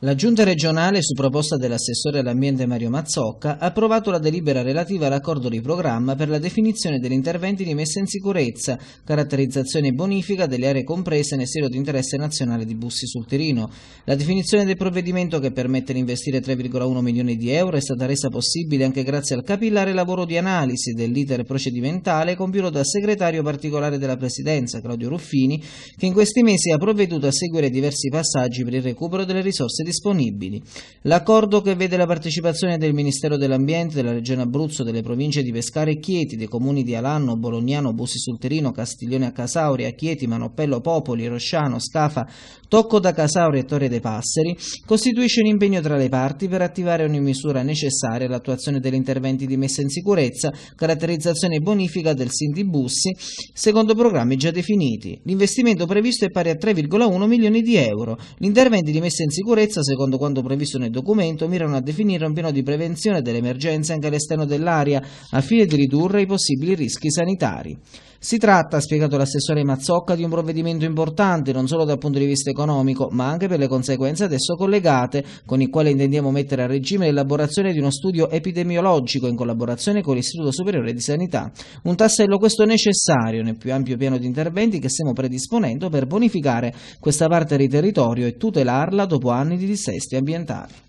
La Giunta regionale, su proposta dell'assessore all'ambiente Mario Mazzocca, ha approvato la delibera relativa all'accordo di programma per la definizione degli interventi di messa in sicurezza, caratterizzazione e bonifica delle aree comprese nel sito di interesse nazionale di Bussi sul Tirino. La definizione del provvedimento che permette di investire 3,1 milioni di euro è stata resa possibile anche grazie al capillare lavoro di analisi dell'iter procedimentale compiuto dal segretario particolare della Presidenza, Claudio Ruffini, che in questi mesi ha provveduto a seguire diversi passaggi per il recupero delle risorse disponibili. L'accordo che vede la partecipazione del Ministero dell'Ambiente, della Regione Abruzzo, delle province di Pescara e Chieti, dei comuni di Alanno, Bolognano, Busi Sulterino, Castiglione a Casauria, Chieti, Manopello, Popoli, Rosciano, Scafa, Tocco da Casauria e Torre dei Passeri, costituisce un impegno tra le parti per attivare ogni misura necessaria all'attuazione degli interventi di messa in sicurezza, caratterizzazione e bonifica del SIN di Bussi, secondo programmi già definiti. L'investimento previsto è pari a 3,1 milioni di euro. Gli interventi di messa in sicurezza sicurezza, secondo quanto previsto nel documento, mirano a definire un piano di prevenzione delle emergenze anche all'esterno dell'area, al fine di ridurre i possibili rischi sanitari. Si tratta, ha spiegato l'assessore Mazzocca, di un provvedimento importante non solo dal punto di vista economico, ma anche per le conseguenze adesso collegate, con il quale intendiamo mettere a regime l'elaborazione di uno studio epidemiologico in collaborazione con l'Istituto Superiore di Sanità. Un tassello questo necessario nel più ampio piano di interventi che stiamo predisponendo per bonificare questa parte di territorio e tutelarla dopo anni di dissesti ambientali.